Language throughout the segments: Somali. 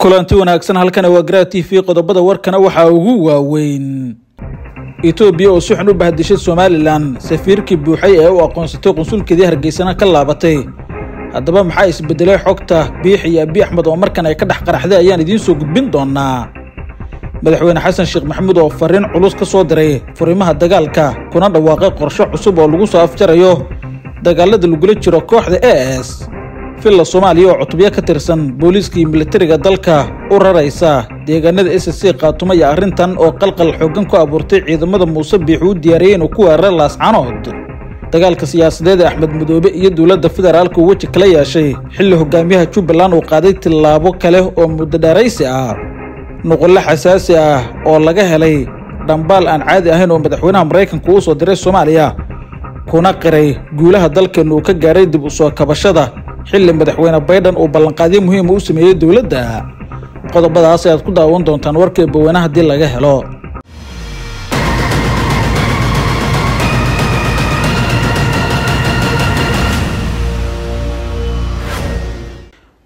kulanti wanaagsan halkana waa garaa t v qodobada warkana waxaa ugu waaweyn etoobiya oo si xun u bahdishay somalilan safiirkii buuxay ee u aqoonsatay qunsulkeedii hargeysana ka laabatay haddaba maxaa isbedelay xogta biix iyo abi axmed oo markan ay ka dhex qaraxday ayaan idiin soo gudbin doonaa madaxweyne xasan sheekh maxamuud oo fariin culus ka soo diray furimaha dagaalka kuna dhawaaqay qorsho cusub oo lagu soo afjarayo dagaalada lagula jiro kooxda a s villa soomaaliya oo cutubyo ka tirsan booliiskii milatariga dalka u raraysa deegaanada s c qaatumaya arrintan oo qalqal xooggan ku abuurtay ciidamada muuse biixuu diyaariyey inuu ku weeraray laascanood dagaalka siyaasadeed ee axmed mudoobe iyo dowladda federaalka uu weji kala yeeshay xilli hogaamiyaha jubbaland uu qaaday tillaabo kale oo muddodhaaraysi ah nuqullo xasaasi ah oo laga helay dhambaal aan caadi ahayn oo madaxweynaha maraykanka uu soo diray soomaaliya kuna qiray guulaha dalkeennu uu ka gaaray dib u soo kabashada xilli madaxweyne baydhan uu ballanqaadyo muhiima u sameeyey dowladda qodobadaas ayaad ku daawan doontaan warkee baweynaha haddii laga helo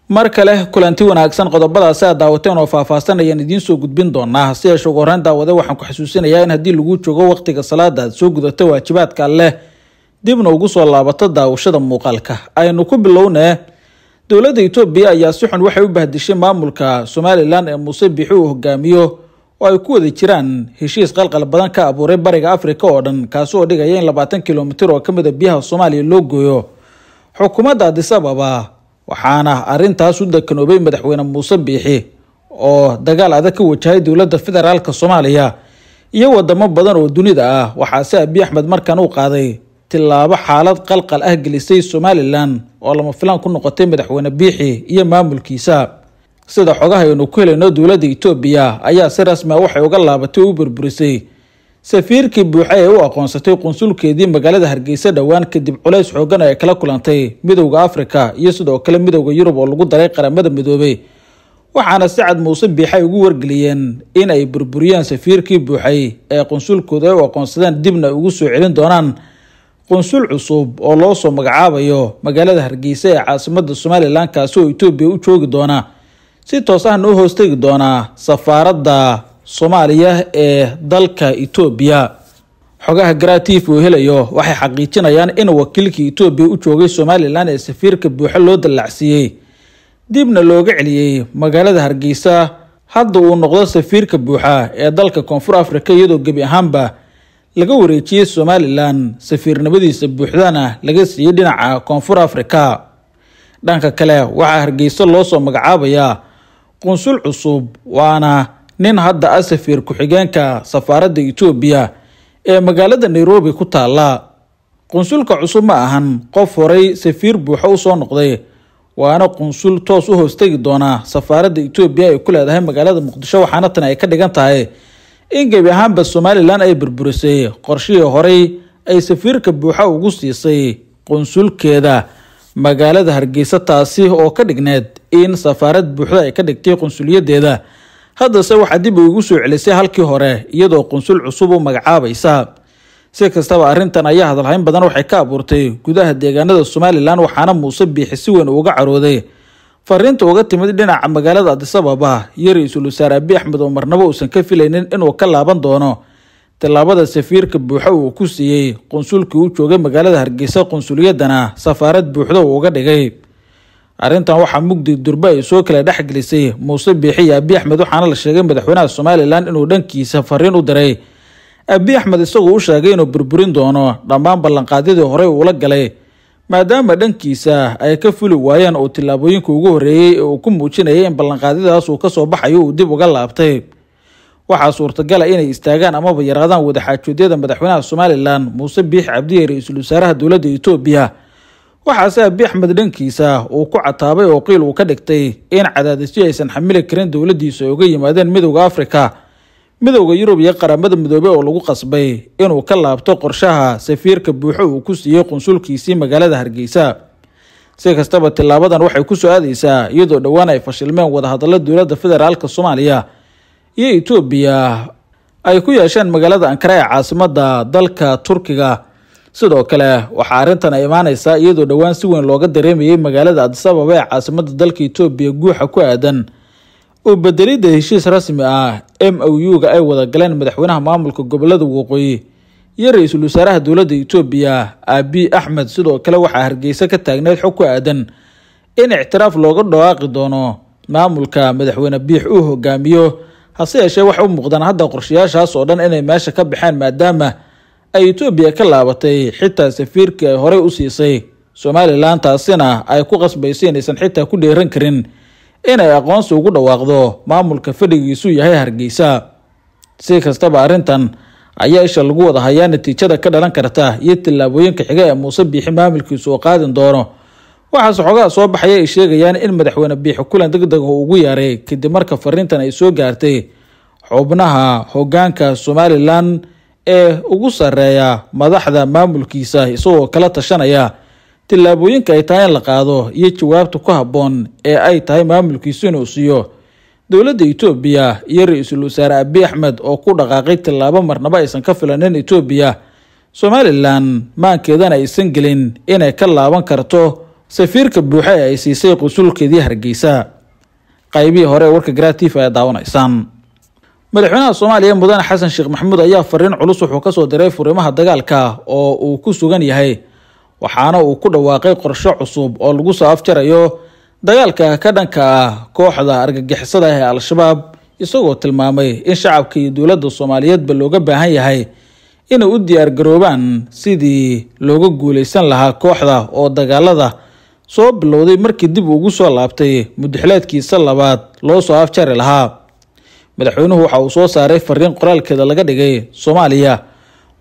mar kale kulanti wanaagsan qodobadaasi aad daawateen oo faahfaahsan ayaan idiin soo gudbin doonaa si yeeshe ugu horreyn daawade waxaan ku xasuusinayaa in haddii lagu joogo wakhtiga salaada aad soo gudata waajibaadka alleh dibna ugu soo laabato daawashada muuqaalka aynu ku bilownee dowladda itoobiya ayaa si xun waxay u bahdishay maamulka somalilan ee muuse biixi uu hogaamiyo oo ay ku wada jiraan heshiis qalqal badan ka abuuray bariga afrika oo dhan kaasi oo dhigaya in labaatan kilomitir oo kamid a ah biyaha soomaaliya loo gooyo xukuumadda adisababa waxaana arintaas u dakanoobay madaxweyne muuse biixi oo dagaal adag ka wajahay dowladda federaalka soomaaliya iyo wadamo badan oo dunida ah waxaase abiy axmed markan uu qaaday tilaabo xaalad qalqal ah gelisay somalilan oo lama filaan ku noqotay madaxweyne biixi iyo maamulkiisa sida xogaha aynu ku helayno dowladda itoobiya ayaa si rasmia ah waxay uga laabatay oo u burburisay safiirkii buuxa ee u aqoonsatay qunsulkeedii magaalada hargeysa dhowaan kadib culays xoogan ay kala kulantay midowda afrika iyo sidoo kale midowda yurub oo lagu daray qaramada midoobay waxaana sacad muuse biixay ugu wargeliyeen in ay burburiyaan safiirkii buuxay ee qunsulkooda ay u aqoonsadeen dibna ugu soo celin doonaan qunsul cusub oo loo soo magacaabayo magaalada hargeysa ee caasimada somalilan kaasi oo etoobiya u joogi doona si toos ahna u hoostegi doonaa safaaradda soomaaliya ee dalka etoobiya xogaha garaatiif uu helayo waxay xaqiijinayaan in wakiilkii etoobiya u joogay somalilan ee safiirka buuxo loo dallacsiiyey dibna looga celiyey magaalada hargeysa hadda uu noqdo safiirka buuxa ee dalka koonfur afrika iyadoo gebi ahaanba laga wareejiyey somalilan safiirnimadiisa buuxdana laga siiyey dhinaca koonfur afrika dhanka kale waxaa hargeyso loo soo magacaabayaa qunsul cusub waana nin hadda ah safiir ku-xigeenka safaaradda etoobiya ee magaalada nairobi ku taalla qunsulka cusub ma ahan qof horay safiir buuxo usoo noqday waana qunsul toos u hoostegi doona safaaradda etoobiya ay ku leedahay magaalada muqdisho waxaana tan ay ka dhigan tahay in gebi ahaanba somalilan ay burburisay qorshihii horay ay safiirka buuxa ugu siisay qunsulkeeda magaalada hargeysa taasi oo ka dhigneed in safaarad buuxda ay ka dhigtay qunsulyadeeda haddase waxaa dib ugu soo celisay halkii hore iyadoo qunsul cusub u magacaabaysa si kastaba arrintan ayaa hadalhayn badan waxay ka abuurtay gudaha deegaanada somalilan waxaana muuse biixi si weyn uga carooday fariinta uga timid dhinaca magaalada adisababa iyo ra-iisul wasaare abi axmed oo marnabo uusan ka filaynin inuu ka laaban doono tallaabada safiirka buuxo uu ku siiyey qunsulkii u joogay magaalada hargeysa qunsuliyaddana safaarad buuxdo uu uga dhigay arrintan waxaa mugdi durba ay soo kala dhexgelisay muuse biixi iyo abi axmed waxaana la sheegay madaxweynaha somalilan inuu dhankiisa fariin u diray abi axmed isagoo u sheegay inuu burburin doono dhammaan ballanqaadyadii horey uula galay maadaama dhankiisa ay ka fuli waayeen uu tillaabooyinka ugu horreeyey ee uu ku muujinayay in ballanqaadyadaas uu ka soo baxayo uu dib uga laabtay waxaa suurtagala ah inay istaagaan amaba yaraadaan wadaxaajoodyada madaxweynaha somalilan muuse biix cabdiye ra-iisul wasaaraha dowladda etoobiya waxaase abi axmed dhankiisa uu ku cataabay oo qiil uu ka dhigtay in cadaadisyo aysan xamili karin dowladdiisu ay uga yimaadeen midowda afrika midowda yurub iyo qaramada midoobey oo lagu qasbay inuu ka laabto qorshaha safiirka buuxo uu ku siiyey qunsulkiisii magaalada hargeysa si kastaba tilaabadan waxay ku soo aadeysaa iyadoo dhowaan ay fashilmeen wadahadallo dowladda federaalk soomaaliya iyo etoobiya ay ku yeesheen magaalada ankara ee caasimadda dalka turkiga sidoo kale waxaa arrintan ay imaaneysaa iyadoo dhowaan si weyn looga dareemayay magaalada adisababa ee caasimadda dalka etoobiya guuxa ku aadan oo bedelidda heshiis rasmi ah m o u-ga ay wada galeen madaxweynaha maamulka gobollada waqooyi iyo ra-iisul wasaaraha dowladda etoobiya abiy axmed sidoo kale waxaa hargeysa ka taagneyd xog ku aadan in ictiraaf looga dhawaaqi doono maamulka madaxweyne biix uu hogaamiyo hase yeeshee wax u muuqdaan hadda qorshayaashaas oo dhan inay meesha ka baxeen maadaama ay etoobiya ka laabatay xitaa safiirkii ay horey u siisay somalilan taasina ay ku qasbayso inaysan xitaa ku dheeran karin inay aqoonsi ugu dhawaaqdo maamulka fadhigiisu yahay hargeysa si kastaba arrintan ayaa isha lagu wada hayaa natiijada ka dhalan karta iyo tillaabooyinka xiga ee muuse biixi maamulkiisu u qaadin doono waxaase xogaha soo baxaya ay sheegayaan in madaxweyne biixi kulan deg deg ugu yaaray kadib marka fariintan ay soo gaartay xubnaha hogaanka somalilan ee ugu sareeya madaxda maamulkiisa isagoo kala tashanaya tillaabooyinka ay tahay in la qaado iyo jawaabta ku habboon ee ay tahay maamulkiisu inuu siiyo dowladda etoobiya iyo ra-iisul wasaare abi axmed oo ku dhaqaaqay tillaabo marnaba aysan ka filanin etoobiya somalilan maankeedana aysan gelin inay ka laaban karto safiirka buuxa ee ay siisay qusulkeedii hargeysa qaybihii hore ee warka gratifa ayaa daawanaysaan madaxweynaha soomaaliya mudane xasan sheekh maxamuud ayaa fariin culus wuxuu kasoo diray furimaha dagaalka oo uu ku sugan yahay waxaana uu ku dhawaaqay qorsho cusub oo lagu soo afjarayo dagaalka ka dhanka ah kooxda argagixisada ee al-shabaab isagoo tilmaamay in shacabka iyo dowladda soomaaliyeedba looga baahan yahay inay u diyaargaroobaan sidii looga guuleysan lahaa kooxda oo dagaalada soo bilowday markii dib ugu soo laabtay mudixleedkiisa labaad loo soo afjari lahaa madaxweynuhu waxa uu soo saaray fariin qoraalkeeda laga dhigay soomaaliya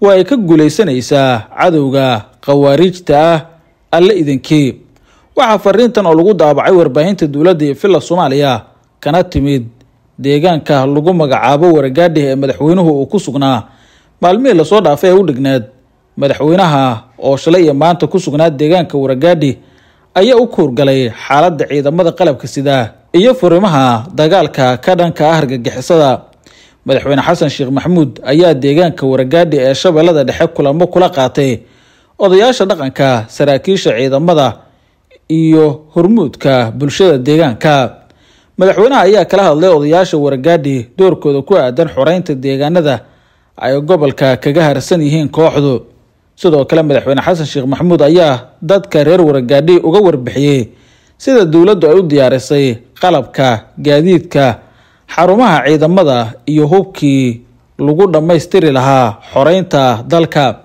waa ay ka guuleysanaysaa cadowga khawaariijta ah alle idinkii waxaa fariintan oo lagu daabacay warbaahinta dowladda iyo filla soomaaliya kana timid deegaanka lagu magacaabo waragaadhih ee madaxweynuhu uu ku sugnaa maalmihii lasoo dhaafay ee u dhigneed madaxweynaha oo shalay iyo maanta ku sugnaa deegaanka waragaadhih ayaa u kuurgalay xaaladda ciidamada qalabka sida iyo furimaha dagaalka ka dhanka ah argagixisada madaxweyne xasan sheekh maxamuud ayaa deegaanka waragaadhi ee shabeellada dhexe kulamo kula qaatay odayaasha dhaqanka saraakiisha ciidamada iyo hormuudka bulshada deegaanka madaxweynaha ayaa kala hadlay odayaasha waragaadhi doorkooda ku aadan xoreynta deegaanada ay gobolka kaga harsan yihiin kooxdu sidoo kale madaxweyne xasan sheekh maxamuud ayaa dadka reer waragaadhi uga warbixiyey sida dowladdu ay u diyaarisay qalabka gaadiidka xarumaha ciidamada iyo hubkii lagu dhammaystiri lahaa xoreynta dalka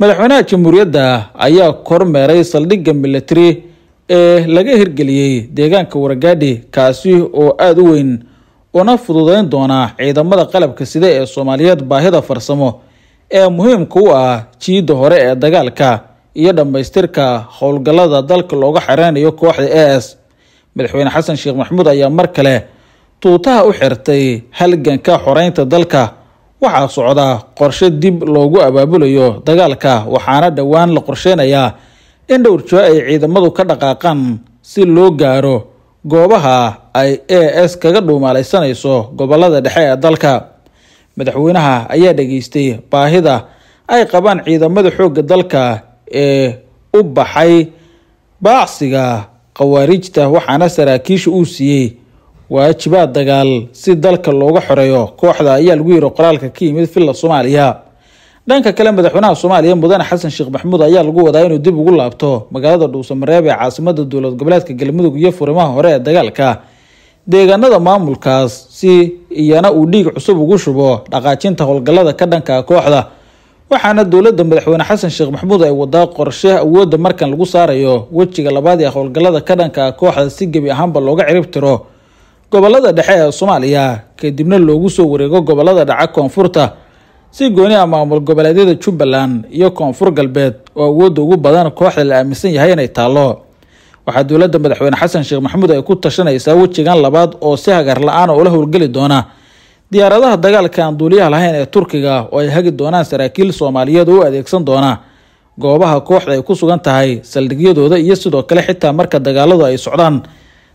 madaxweynaha jamhuuriyadda ayaa kormeeray saldhigga military ee laga hirgeliyey deegaanka waragaadhi kaasi oo aada u weyn una fududeyn doonaa ciidamada qalabka sida ee soomaaliyeed baahida farsamo ee muhiimka u ah jiidda hore ee dagaalka iyo dhammaystirka howlgallada dalka looga xereynayo kooxda a s madaxweyne xasan sheekh maxamuud ayaa mar kale tuutaha u xirtay halganka xoreynta dalka waxaa socda qorshe dib loogu abaabulayo dagaalka waxaana dhowaan la qorsheynayaa in dhowrjoo ay ciidamadu ka dhaqaaqaan si loo gaaro goobaha ay a s kaga dhuumaalaysanayso gobolada dhexe ee dalka madaxweynaha ayaa dhageystay baahida ay qabaan ciidamada xoogga dalka ee u baxay baacsiga khawaarijta waxaana saraakiisha uu siiyey waajibaad dagaal si dalka looga xoreeyo kooxda ayaa lagu yiri qoraalka ka yimid filla soomaaliya dhanka kale madaxweynaha soomaaliya mudane xasan sheekh maxamuud ayaa lagu wadaa inuu dib ugu laabto magaalada dhuusa mareeb ee caasimada dowlad goboleedka galmudug iyo furimaha hore ee dagaalka deegaanada maamulkaas si iyana uu dhiig cusub ugu shubo dhaqaajinta howlgallada ka dhanka kooxda waxaana dowladda madaxweyne xasan sheekh maxamuud ay wadaa qorshe awoodda markan lagu saarayo wejiga labaad ee howlgallada ka dhanka kooxda si gebi ahaanba looga cirib tiro gobollada dhexe ee soomaaliya kadibna loogu soo wareego gobolada dhaca koonfurta si gooni a ah maamul goboleedyada jubbaland iyo koonfur galbeed oo awoodda ugu badan kooxda la aaminsan yahay inay taallo waxaa dowladda madaxweyne xasan sheekh maxamuud ay ku tashanaysaa wejigan labaad oo si hagar la-aan oo la howlgeli doona diyaaradaha dagaalka aan duuliyaha lahayn ee turkiga oo ay hagi doonaan saraakiil soomaaliyeed oo u adeegsan doona goobaha kooxda ay ku sugan tahay saldhigyadooda iyo sidoo kale xitaa marka dagaaladu ay socdaan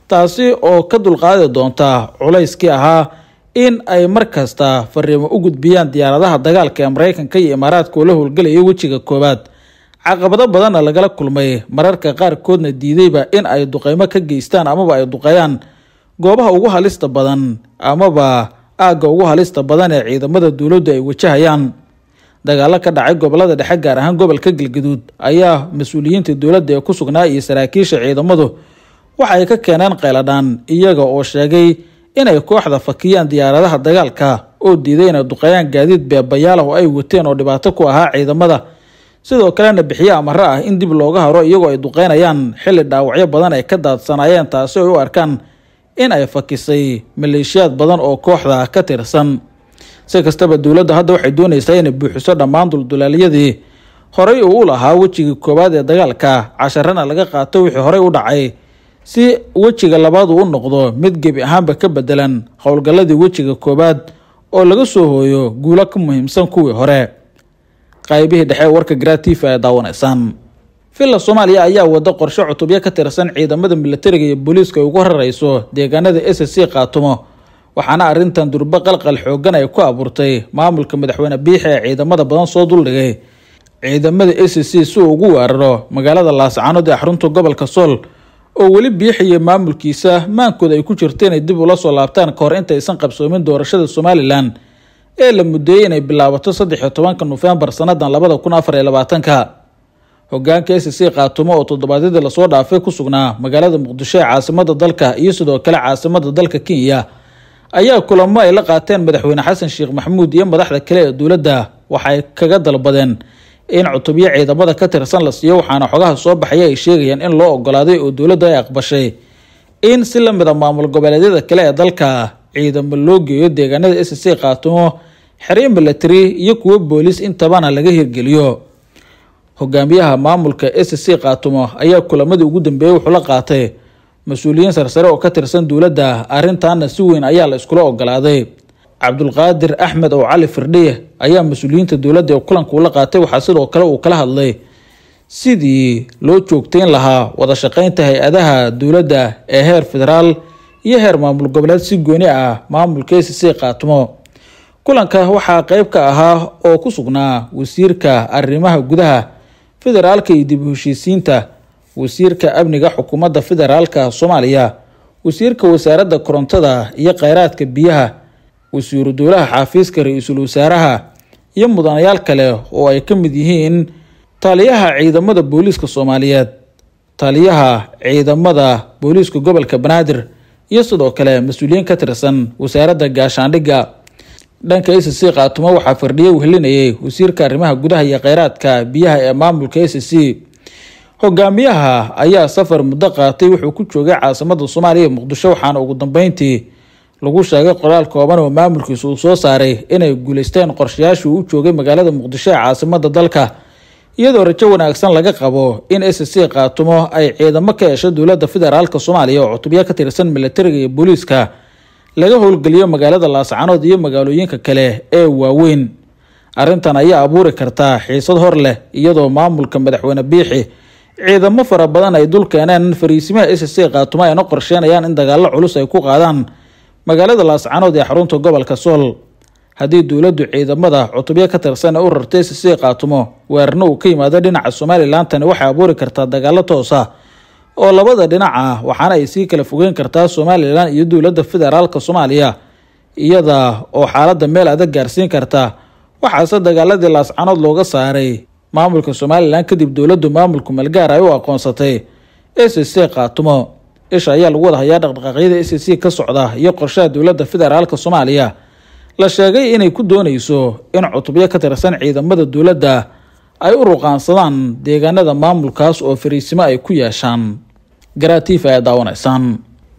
taasi oo ka dulqaadi doonta culayskii ahaa in ay mar kasta fariimo u gudbiyaan diyaaradaha dagaalka ee maraykanka iyo imaaraadka oo la howlgelayay wejiga koowaad caqabado badanna lagala kulmay mararka qaarkoodna diidayba in ay duqeymo ka geystaan amaba ay duqeeyaan goobaha ugu halista badan amaba aagga ugu halista badan ee ciidamada dowladdu ay wajahayaan dagaalo ka dhacay gobollada dhexe gaar ahaan gobolka galgaduud ayaa mas-uuliyiinta dowladda ee ku sugnaa iyo saraakiisha ciidamadu waxa ay ka keeneen qayladhaan iyaga oo sheegay inay kooxda fakiyaan diyaaradaha dagaalka oo diiday inay duqeeyaan gaadiid beebayaalah oo ay wateen oo dhibaato ku ahaa ciidamada sidoo kalena bixiye amara ah in dib looga haro iyagoo ay duqeynayaan xilli dhaawacyo badan ay ka daadsanaayeen taasi ay u arkaan in ay fakisay maleeshiyaad badan oo kooxda ka tirsan si kastaba dowladda hadda waxay doonaysaa inay buuxiso dhammaan duldulaaliyadii horay uu u lahaa wejigii koowaad ee dagaalka casharana laga qaato wixii horay u dhacay si wejiga labaad uu u noqdo mid gebi ahaanba ka bedelan howlgalladii wejiga koowaad oo laga soo hooyo guulo ka muhiimsan kuwii hore qaybihii dhexe warka gratifa ee daawanaysaan villa soomaaliya ayaa wada qorshe cutubyo ka tirsan ciidamada milatariga iyo booliiska ay ugu horareyso deegaanada s c kaatumo waxaana arrintan durbo qalqal xooggan ay ku abuurtay maamulka madaxweyne biixe ee ciidamada badan soo duldhigay ciidamada s c si uu ugu weeraro magaalada laascaanood ee xarunta gobolka sool oo weli biixiya maamulkiisa maankood ay ku jirta inay dib ula soo laabtaan kahor intaysan qabsoomin doorashada somalilan ee la muddeeyey inay bilaabato saddexiyo tobanka nofembar sannadan labada kun afar iyo labaatanka hogaanka s e c kaatumo oo toddobaadyadii lasoo dhaafay ku sugnaa magaalada muqdisho ee caasimada dalka iyo sidoo kale caasimada dalka kenya ayaa kulamo ay la qaateen madaxweyne xasan sheekh maxamuud iyo madaxda kale ee dowladda waxa ay kaga dalbadeen in cutubyo ciidamada ka tirsan la siiyo waxaana xogaha soo baxaya ay sheegayaan in loo ogolaaday oo dowladda ay aqbashay in si lamida ah maamul goboleedyada kale ee dalka ciidamo loo geeyo deegaanada s c qaatumo xeryo milatary iyo kuwo booliis intabana laga hirgeliyo hogaamiyaha maamulka s c qaatumo ayaa kulamadii ugu dambeeyey wuxuu la qaatay mas-uuliyiin sarsare oo ka tirsan dowladda arrintaana si weyn ayaa la iskula ogolaaday cabdulqaadir axmed oo cali firdhiye ayaa mas-uuliyiinta dowladda ee kulanka ula qaatay waxaa sidoo kale uu kala hadlay sidii loo joogteyn lahaa wada shaqeynta hay-adaha dowladda ee heer federaal iyo heer maamul goboleed si gooni ah maamulkeesi si qaatmo kulanka waxaa qeyb ka ahaa oo ku sugnaa wasiirka arrimaha gudaha federaalka iyo dib u heshiisiinta wasiirka amniga xukuumadda federaalka soomaaliya wasiirka wasaaradda korontada iyo kheyraadka biyaha wasiiru-dowlaha xaafiiska ra-iisul wasaaraha iyo mudanayaal kale oo ay ka mid yihiin taliyaha ciidamada booliiska soomaaliyeed taliyaha ciidamada booliiska gobolka banaadir iyo sidoo kale mas-uuliyiin ka tirsan wasaaradda gaashaandhigga dhanka s c kaatumo waxaa fardhiye wehelinayay wasiirka arrimaha gudaha iyo kheyraadka biyaha ee maamulka s c hogaamiyaha ayaa safar muddo qaatay wuxuu ku joogay caasimada soomaaliya muqdisho waxaana ugu dambeyntii lagu sheegay qoraal kooban oo maamulkiisa uu soo saaray inay guulaysteen qorshayaashi u joogay magaalada muqdisho ee caasimada dalka iyadoo rajo wanaagsan laga qabo in s c qaatumo ay ciidamo ka hesho dowladda federaalk soomaaliya oo cutubyo ka tirsan militariga iyo booliiska laga howlgeliyo magaalada laascanood iyo magaalooyinka kale ee waaweyn arrintan ayaa abuuri kartaa xiisad hor leh iyadoo maamulka madaxweyne biixi ciidamo fara badan ay dul keeneen fariisimaha s c kaatumo ayna qorsheynayaan in dagaalo culus ay ku qaadaan magaalada laascanood ee xarunta gobolka sool haddii dowladdu ciidamada cutubyo ka tirsan u rartay sisii qaatumo weerarna uu ka yimaado dhinaca somalilan tani waxay abuuri kartaa dagaallo toosa oo labada dhinac ah waxaana ay sii kala fogeyn kartaa somalilan iyo dowladda federaalka soomaaliya iyada oo xaaladda meel adag gaarsiin karta waxaase dagaaladii laascanood looga saaray maamulka somalilan kadib dowladdu maamulku malgaar ay u aqoonsatay ee sisii qaatumo isha ayaa lagu wada hayaa dhaqdhaqaaqyada s c ka socda iyo qorshaha dowladda federaalka soomaaliya la sheegay inay ku doonayso in cutubyo ka tirsan ciidamada dowladda ay u ruqaansadaan deegaanada maamulkaas oo fariisimo ay ku yeeshaan garaatiifa aad daawanaysaan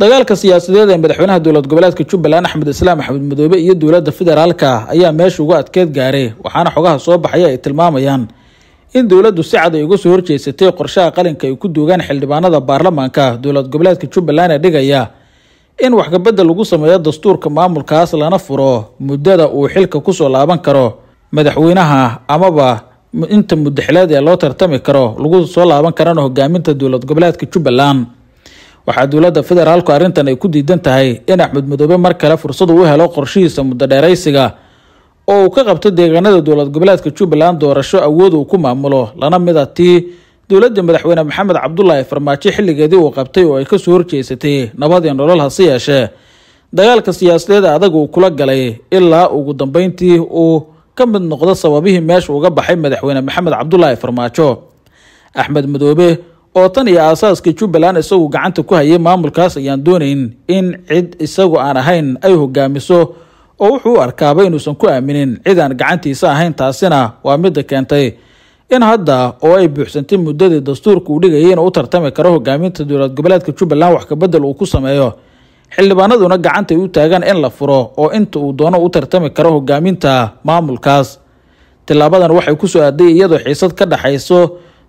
dagaalka siyaasadeed ee madaxweynaha dowlad goboleedka jubbaland axmed islaam axmed madoobe iyo dowladda federaalka ayaa meesha uga adkeed gaaray waxaana xogaha soo baxaya ay tilmaamayaan in dowladdu si cad ay uga soo horjeysatay qorshaha qalinka ay ku duugaan xildhibaanada baarlamaanka dowlad goboleedka jubbaland ee dhigaya in wax lagu sameeyo dastuurka maamulkaas lana furo muddada uu xilka kusoo laaban karo madaxweynaha amaba inta muddaxileed ee loo tartami karo lagu soo laaban karana hogaaminta dowlad goboleedka jubbaland waxaa dowladda federaalku arrintan ay ku diidan tahay in axmed madoobe mar kale fursadu u helo qorshihiisa muddo dheeraysiga oo uu ka qabto deegaanada dowlad goboleedka jubbaland doorasho awood uu ku maamulo lana mida ah tii dowladda madaxweyne maxamed cabdulaahi farmaajo xilligeedii uu qabtay oo ay kasoo horjeesatay nabadii nolol hase yeeshee dagaalka siyaasadeed adag uu kula galay ilaa ugu dambeyntii uu ka mid noqdo sababihii meesha uga baxay madaxweyne maxamed cabdulaahi farmaajo axmed madoobe oo tan iyo aasaaska jubbaland isagu gacanta ku hayay maamulkaas ayaan doonayn in cid isagu aan ahayn ay hogaamiso oo wuxuu u arkaaba inuusan ku aaminin cid aan gacantiisa ahayn taasina waa midda keentay in hadda oo ay buuxsantay muddadii dastuurka uu dhigayay inuu u tartami karo hogaaminta dowlad goboleedka jubbaland wax kabedel uu ku sameeyo xildhibaanaduna gacantay u taagaan in la furo oo inta uu doono u tartami karo hogaaminta maamulkaas tilaabadan waxay ku soo aaday iyadoo xiisad ka dhexayso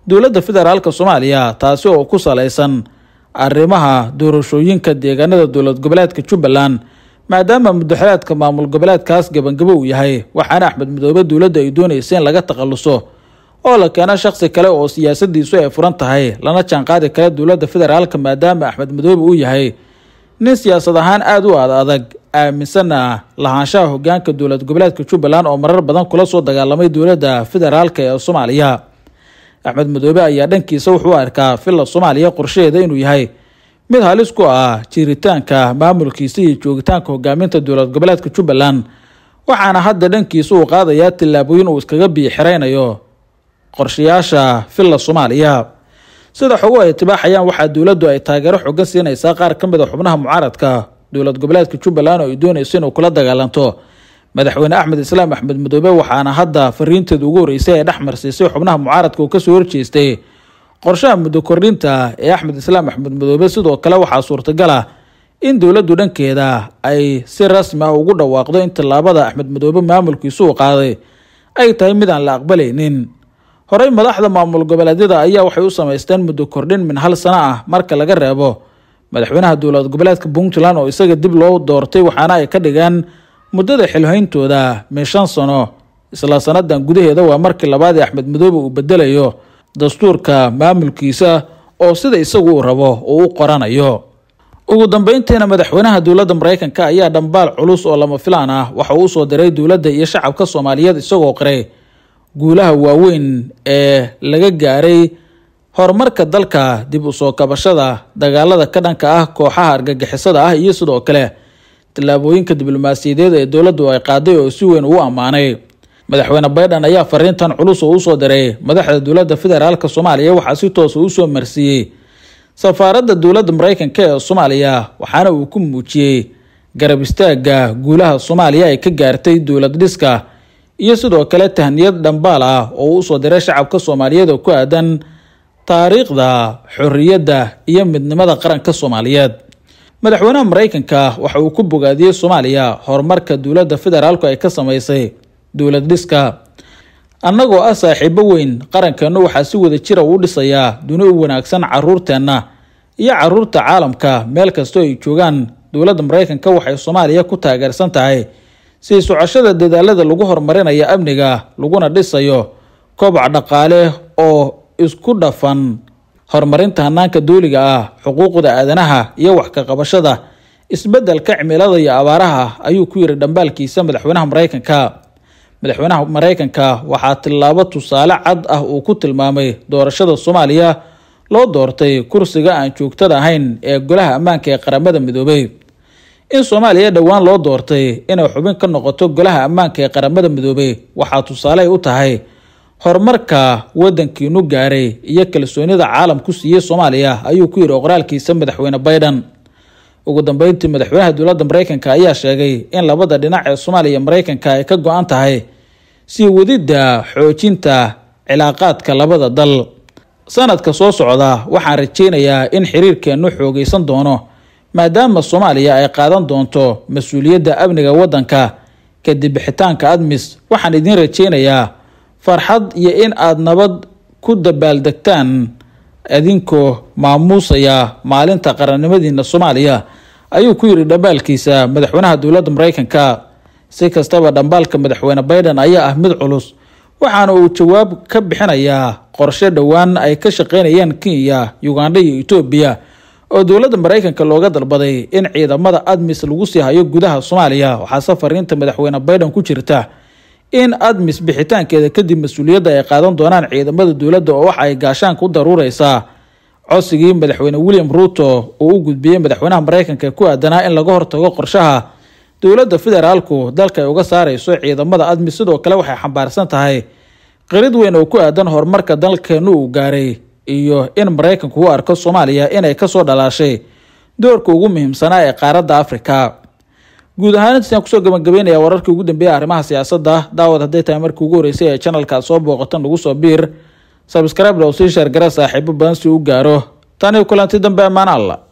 dowladda federaalka soomaaliya taasi oo ku salaysan arrimaha doorashooyinka deegaanada dowlad goboleedka jubbaland maadaama mudaxiraadka maamul goboleedkaas gabangabo uu yahay waxaana axmed midoobe dowladda ay doonaysa in laga takhalluso oo la keeno shaksi kale oo siyaasadiisu ay furan tahay lana jaanqaadi kale dowladda federaalka maadaama axmed midoobe uu yahay nin siyaasad ahaan aada u aad adag aaminsana lahaanshaha hogaanka dowlad goboleedka jubbaland oo marar badan kula soo dagaalamay dowladda federaalka ee soomaaliya axmed midoobe ayaa dhankiisa wuxuu arkaa filla soomaaliya qorshaheeda inuu yahay mid halis ku ah jiritaanka maamulkiisa iyo joogitaanka hogaaminta dowlad goboleedka jubbaland waxaana hadda dhankiisa uu qaadayaa tillaabooyin uu iskaga biixiraynayo qorshayaasha filla soomaaliya sida xoguhu ay tibaaxayaan waxaa dowladdu ay taageero xoogan siinaysaa qaar ka mid a ah xubnaha mucaaradka dowlad goboleedka jubbaland oo ay doonayso inuu kula dagaalanto madaxweyne axmed islaam axmed madoobe waxaana hadda fariinteeda ugu horreysay ee dhex marsiisay xubnaha mucaaradka uu kasoo horjeestay qorshaha muddo kordhinta ee axmed islaam axmed madoobe sidoo kale waxaa suurtagal ah in dowladdu dhankeeda ay si rasmi ah ugu dhawaaqdo in tallaabada axmed madoobe maamulkiisu u qaaday ay tahay mid aan la aqbalaynin horey madaxda maamul goboleedyada ayaa waxay u samaysteen muddo kordhin min hal sano ah marka laga reebo madaxweynaha dowlad goboleedka puntland oo isaga dib loo doortay waxaana ay ka dhigaan muddada xilhayntooda mee shan sano isla sanadan gudaheeda waa markii labaad ee axmed madoobe uu bedelayo dastuurka maamulkiisa oo sida isagu rabo uu u qoranayo ugu dambeyntiina madaxweynaha dowladda maraykanka ayaa dhambaal culus oo lama filaan ah waxa uu usoo diray dowladda iyo shacabka soomaaliyeed isagoo qiray guulaha waaweyn ee laga gaaray horumarka dalka dib u soo kabashada dagaalada ka dhanka ah kooxaha argagixisada ah iyo sidoo kale tallaabooyinka diblomaasiyadeed ee dowladdu ay qaaday oo si weyn ugu ammaanay madaxweyne biden ayaa fariintan culus oo usoo diray madaxda dowladda federaalk soomaaliya waxaa si toosa ah usoo marsiiyey safaaradda dowladda maraykanka ee soomaaliya waxaana uu ku muujiyey garab istaagga guulaha soomaaliya ay ka gaartay dowlad dhiska iyo sidoo kale tahniyad dhambaal ah oo uu usoo diray shacabka soomaaliyeed oo ku aadan taariikhda xorriyadda iyo midnimada qaranka soomaaliyeed madaxweynaha maraykanka waxa uu ku bogaadiyey soomaaliya horumarka dowladda federaalku ay ka samaysay dowlad dhiska annagoo ah saaxiibo weyn qarankeennu waxaa si wada jira ah uu dhisayaa duni u wanaagsan caruurteenna iyo caruurta caalamka meel kastoo ay joogaan dowladda maraykanka waxay soomaaliya ku taageersan tahay sii socoshada dadaalada lagu horumarinayo amniga laguna dhisayo kobac dhaqaale oo isku dhafan horumarinta hanaanka duuliga ah xuquuqda aadanaha iyo wax ka qabashada isbeddelka cimilada iyo abaaraha ayuu ku yidhi dhambaalkiisa madaxweynaha maraykanka madaxweynaha maraykanka waxaa tilaabo tusaale cad ah uu ku tilmaamay doorashada soomaaliya loo doortay kursiga aan joogtada ahayn ee golaha ammaanka ee qaramada midoobey in soomaaliya dhowaan loo doortay inay xubin ka noqoto golaha ammaanka ee qaramada midoobey waxaa tusaaleay u tahay horumarka waddankiinu gaaray iyo kalsoonida caalam ku siiyey soomaaliya ayuu ku yidhi qoraalkiisa madaxweyne bayden ugu dambeyntii madaxweynaha dowladda mareykanka ayaa sheegay in labada dhinac ee soomaaliya iyo mareykanka ay ka go-an tahay sii wadidda xoojinta cilaaqaadka labada dal sanadka soo socda waxaan rajaynayaa in xiriirkeennu xoogaysan doono maadaama soomaaliya ay qaadan doonto mas-uuliyadda amniga waddanka kadib bixitaanka admis waxaan idiin rajaynayaa farxad iyo in aad nabad ku dabaaldegtaan idinkoo maamuusaya maalinta qarannimadiina soomaaliya ayuu ku yidhi dhambaalkiisa madaxweynaha dowladda mareykanka si kastaba dhambaalka madaxweyne biden ayaa ah mid culus waxaana uu jawaab ka bixinayaa qorshe dhowaan ay ka shaqeynayaan kenya uganda iyo etoobiya oo dowladda mareykanka looga dalbaday in ciidamada admis lagu sii hayo gudaha soomaaliya waxaase fariinta madaxweyne biden ku jirta in admis bixitaankeeda kadib mas-uuliyadda ay qaadan doonaan ciidamada dowladda oo wax ay gaashaan ku daruureysaa codsigii madaxweyne william ruuto uu u gudbiyey madaxweynaha mareykanka ku aadanaa in laga hortago qorshaha dowladda federaalku dalka ay uga saarayso ciidamada admi sidoo kale waxay xambaarsan tahay qirid weyn oo ku aadan horumarka dalkeenu uu gaaray iyo in maraykanku u arko soomaaliya inay kasoo dhalaashay doorka ugu muhiimsanaa ee qaaradda afrika guud ahaan intaasaan kusoo gabagabeynayaa wararkii ugu dambeeyay arrimaha siyaasadda daawad hadday tahay markii ugu horreysay ee janalka soo booqata lagu soo biir sabskribna u sii sheergara saaxiibo badan si u gaaro tani kulanti dambe ammaan alla